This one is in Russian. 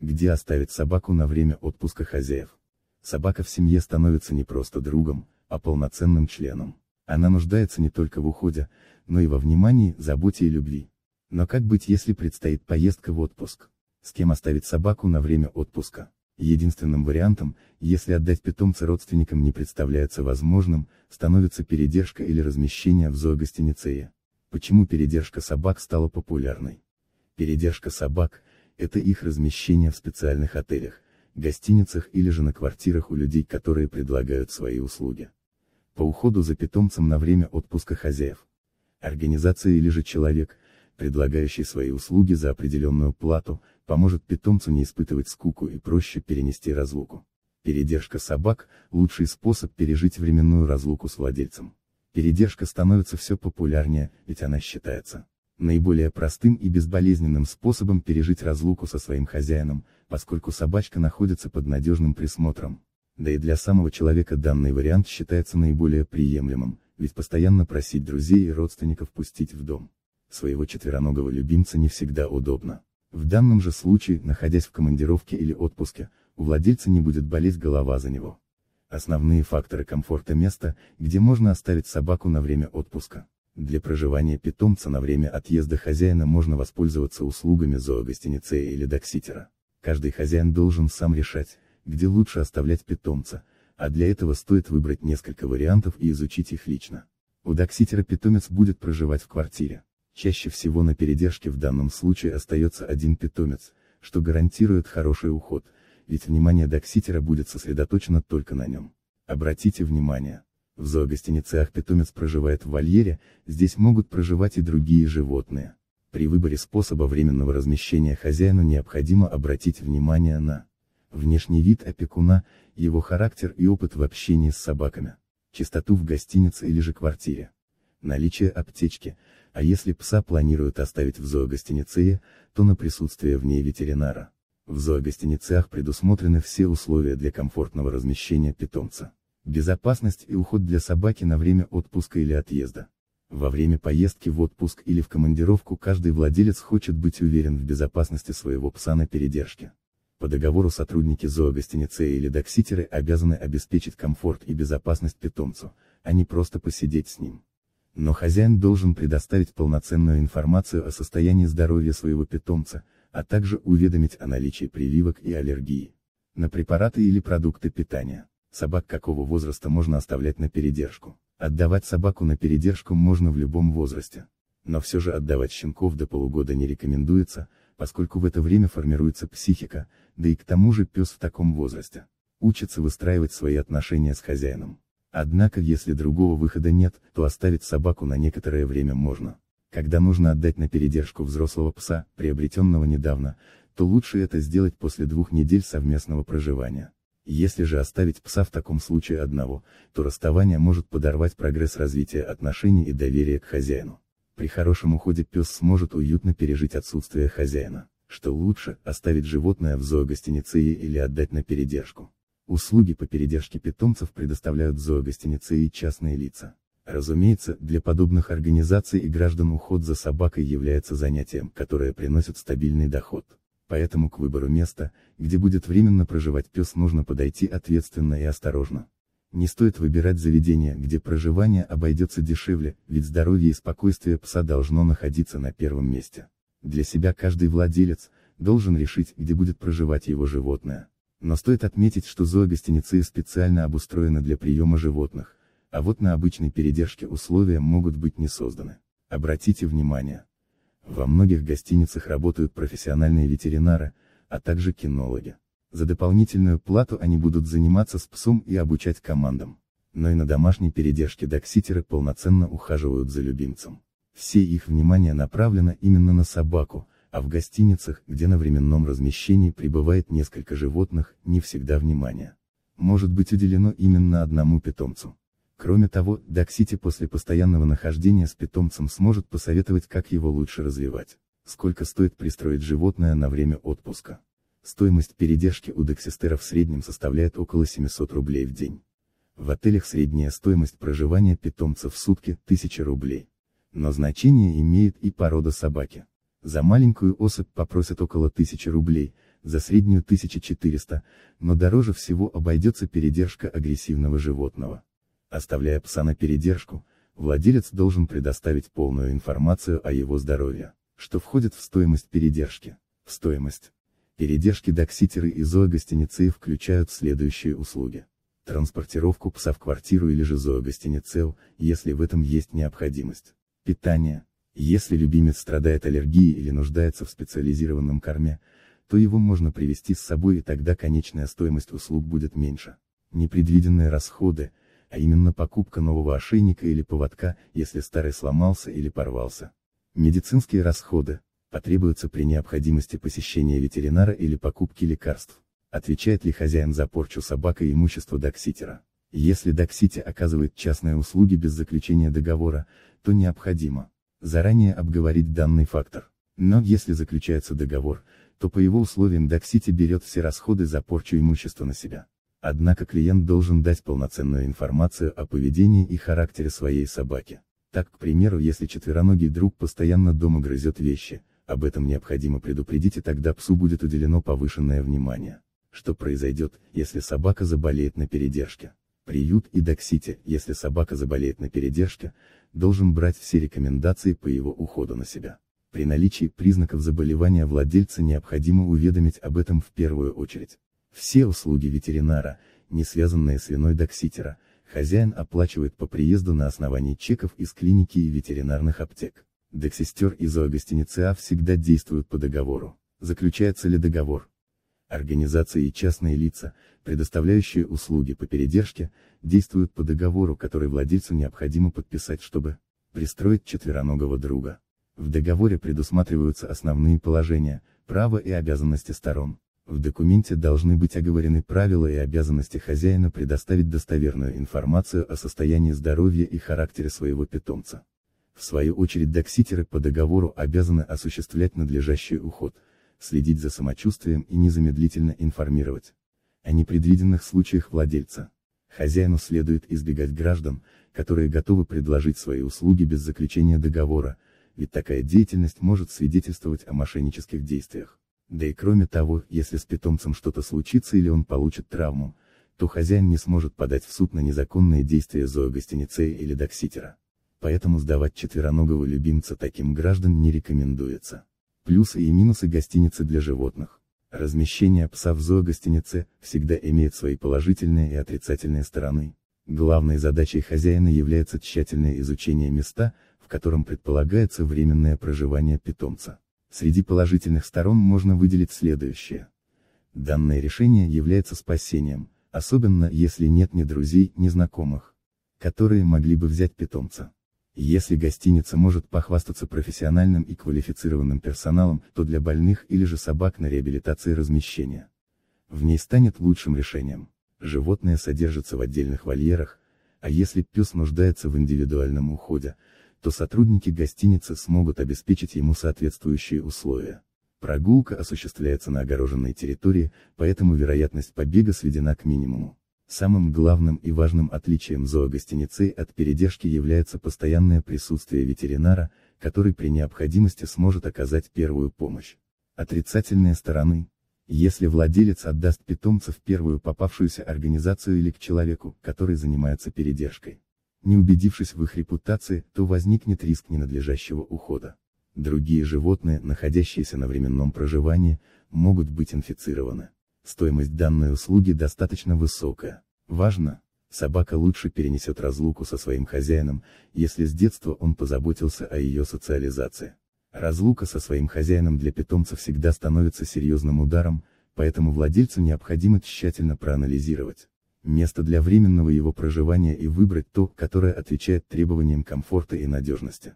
где оставить собаку на время отпуска хозяев. Собака в семье становится не просто другом, а полноценным членом. Она нуждается не только в уходе, но и во внимании, заботе и любви. Но как быть, если предстоит поездка в отпуск? С кем оставить собаку на время отпуска? Единственным вариантом, если отдать питомца родственникам не представляется возможным, становится передержка или размещение в зоогостинице. Почему передержка собак стала популярной? Передержка собак это их размещение в специальных отелях, гостиницах или же на квартирах у людей, которые предлагают свои услуги. По уходу за питомцем на время отпуска хозяев. Организация или же человек, предлагающий свои услуги за определенную плату, поможет питомцу не испытывать скуку и проще перенести разлуку. Передержка собак – лучший способ пережить временную разлуку с владельцем. Передержка становится все популярнее, ведь она считается Наиболее простым и безболезненным способом пережить разлуку со своим хозяином, поскольку собачка находится под надежным присмотром. Да и для самого человека данный вариант считается наиболее приемлемым, ведь постоянно просить друзей и родственников пустить в дом. Своего четвероногого любимца не всегда удобно. В данном же случае, находясь в командировке или отпуске, у владельца не будет болеть голова за него. Основные факторы комфорта места, где можно оставить собаку на время отпуска. Для проживания питомца на время отъезда хозяина можно воспользоваться услугами зоогостиницы или докситера. Каждый хозяин должен сам решать, где лучше оставлять питомца, а для этого стоит выбрать несколько вариантов и изучить их лично. У докситера питомец будет проживать в квартире. Чаще всего на передержке в данном случае остается один питомец, что гарантирует хороший уход, ведь внимание докситера будет сосредоточено только на нем. Обратите внимание, в зоогостиницах питомец проживает в вольере, здесь могут проживать и другие животные. При выборе способа временного размещения хозяину необходимо обратить внимание на внешний вид опекуна, его характер и опыт в общении с собаками, чистоту в гостинице или же квартире, наличие аптечки, а если пса планируют оставить в зоогостинице, то на присутствие в ней ветеринара. В зоогостиницах предусмотрены все условия для комфортного размещения питомца. Безопасность и уход для собаки на время отпуска или отъезда. Во время поездки в отпуск или в командировку каждый владелец хочет быть уверен в безопасности своего пса на передержке. По договору сотрудники зоогостиницы или докситеры обязаны обеспечить комфорт и безопасность питомцу, а не просто посидеть с ним. Но хозяин должен предоставить полноценную информацию о состоянии здоровья своего питомца, а также уведомить о наличии прививок и аллергии на препараты или продукты питания. Собак какого возраста можно оставлять на передержку? Отдавать собаку на передержку можно в любом возрасте. Но все же отдавать щенков до полугода не рекомендуется, поскольку в это время формируется психика, да и к тому же пес в таком возрасте. Учится выстраивать свои отношения с хозяином. Однако если другого выхода нет, то оставить собаку на некоторое время можно. Когда нужно отдать на передержку взрослого пса, приобретенного недавно, то лучше это сделать после двух недель совместного проживания. Если же оставить пса в таком случае одного, то расставание может подорвать прогресс развития отношений и доверия к хозяину. При хорошем уходе пес сможет уютно пережить отсутствие хозяина. Что лучше, оставить животное в зоогостеницее или отдать на передержку. Услуги по передержке питомцев предоставляют зоогостеницее и частные лица. Разумеется, для подобных организаций и граждан уход за собакой является занятием, которое приносит стабильный доход. Поэтому к выбору места, где будет временно проживать пес нужно подойти ответственно и осторожно. Не стоит выбирать заведение, где проживание обойдется дешевле, ведь здоровье и спокойствие пса должно находиться на первом месте. Для себя каждый владелец, должен решить, где будет проживать его животное. Но стоит отметить, что зоогостиницы специально обустроены для приема животных, а вот на обычной передержке условия могут быть не созданы. Обратите внимание. Во многих гостиницах работают профессиональные ветеринары, а также кинологи. За дополнительную плату они будут заниматься с псом и обучать командам. Но и на домашней передержке докситеры полноценно ухаживают за любимцем. Все их внимание направлено именно на собаку, а в гостиницах, где на временном размещении прибывает несколько животных, не всегда внимание. Может быть уделено именно одному питомцу. Кроме того, Доксити после постоянного нахождения с питомцем сможет посоветовать как его лучше развивать, сколько стоит пристроить животное на время отпуска. Стоимость передержки у доксистера в среднем составляет около 700 рублей в день. В отелях средняя стоимость проживания питомца в сутки – 1000 рублей. Но значение имеет и порода собаки. За маленькую особь попросят около 1000 рублей, за среднюю 1400, но дороже всего обойдется передержка агрессивного животного. Оставляя пса на передержку, владелец должен предоставить полную информацию о его здоровье, что входит в стоимость передержки. Стоимость. Передержки докситеры и зоогостеницы включают следующие услуги. Транспортировку пса в квартиру или же зоогостеницел, если в этом есть необходимость. Питание. Если любимец страдает аллергией или нуждается в специализированном корме, то его можно привести с собой и тогда конечная стоимость услуг будет меньше. Непредвиденные расходы – а именно покупка нового ошейника или поводка, если старый сломался или порвался. Медицинские расходы, потребуются при необходимости посещения ветеринара или покупки лекарств. Отвечает ли хозяин за порчу собак и имущество докситера? Если доксити оказывает частные услуги без заключения договора, то необходимо заранее обговорить данный фактор. Но если заключается договор, то по его условиям доксити берет все расходы за порчу имущества на себя. Однако клиент должен дать полноценную информацию о поведении и характере своей собаки. Так, к примеру, если четвероногий друг постоянно дома грызет вещи, об этом необходимо предупредить и тогда псу будет уделено повышенное внимание. Что произойдет, если собака заболеет на передержке? Приют и доксити, если собака заболеет на передержке, должен брать все рекомендации по его уходу на себя. При наличии признаков заболевания владельца необходимо уведомить об этом в первую очередь. Все услуги ветеринара, не связанные с виной докситера, хозяин оплачивает по приезду на основании чеков из клиники и ветеринарных аптек. Доксистер и зоогостиница а всегда действуют по договору. Заключается ли договор? Организации и частные лица, предоставляющие услуги по передержке, действуют по договору, который владельцу необходимо подписать, чтобы пристроить четвероногого друга. В договоре предусматриваются основные положения, права и обязанности сторон. В документе должны быть оговорены правила и обязанности хозяина предоставить достоверную информацию о состоянии здоровья и характере своего питомца. В свою очередь докситеры по договору обязаны осуществлять надлежащий уход, следить за самочувствием и незамедлительно информировать о непредвиденных случаях владельца. Хозяину следует избегать граждан, которые готовы предложить свои услуги без заключения договора, ведь такая деятельность может свидетельствовать о мошеннических действиях. Да и кроме того, если с питомцем что-то случится или он получит травму, то хозяин не сможет подать в суд на незаконные действия зоогостеницея или докситера. Поэтому сдавать четвероногого любимца таким граждан не рекомендуется. Плюсы и минусы гостиницы для животных. Размещение пса в зоогостинице всегда имеет свои положительные и отрицательные стороны. Главной задачей хозяина является тщательное изучение места, в котором предполагается временное проживание питомца. Среди положительных сторон можно выделить следующее. Данное решение является спасением, особенно если нет ни друзей, ни знакомых, которые могли бы взять питомца. Если гостиница может похвастаться профессиональным и квалифицированным персоналом, то для больных или же собак на реабилитации размещения. В ней станет лучшим решением. Животное содержится в отдельных вольерах, а если пес нуждается в индивидуальном уходе, то сотрудники гостиницы смогут обеспечить ему соответствующие условия. Прогулка осуществляется на огороженной территории, поэтому вероятность побега сведена к минимуму. Самым главным и важным отличием зоогостиницы от передержки является постоянное присутствие ветеринара, который при необходимости сможет оказать первую помощь. Отрицательные стороны. Если владелец отдаст питомца в первую попавшуюся организацию или к человеку, который занимается передержкой, не убедившись в их репутации, то возникнет риск ненадлежащего ухода. Другие животные, находящиеся на временном проживании, могут быть инфицированы. Стоимость данной услуги достаточно высокая. Важно, собака лучше перенесет разлуку со своим хозяином, если с детства он позаботился о ее социализации. Разлука со своим хозяином для питомца всегда становится серьезным ударом, поэтому владельцу необходимо тщательно проанализировать, место для временного его проживания и выбрать то, которое отвечает требованиям комфорта и надежности.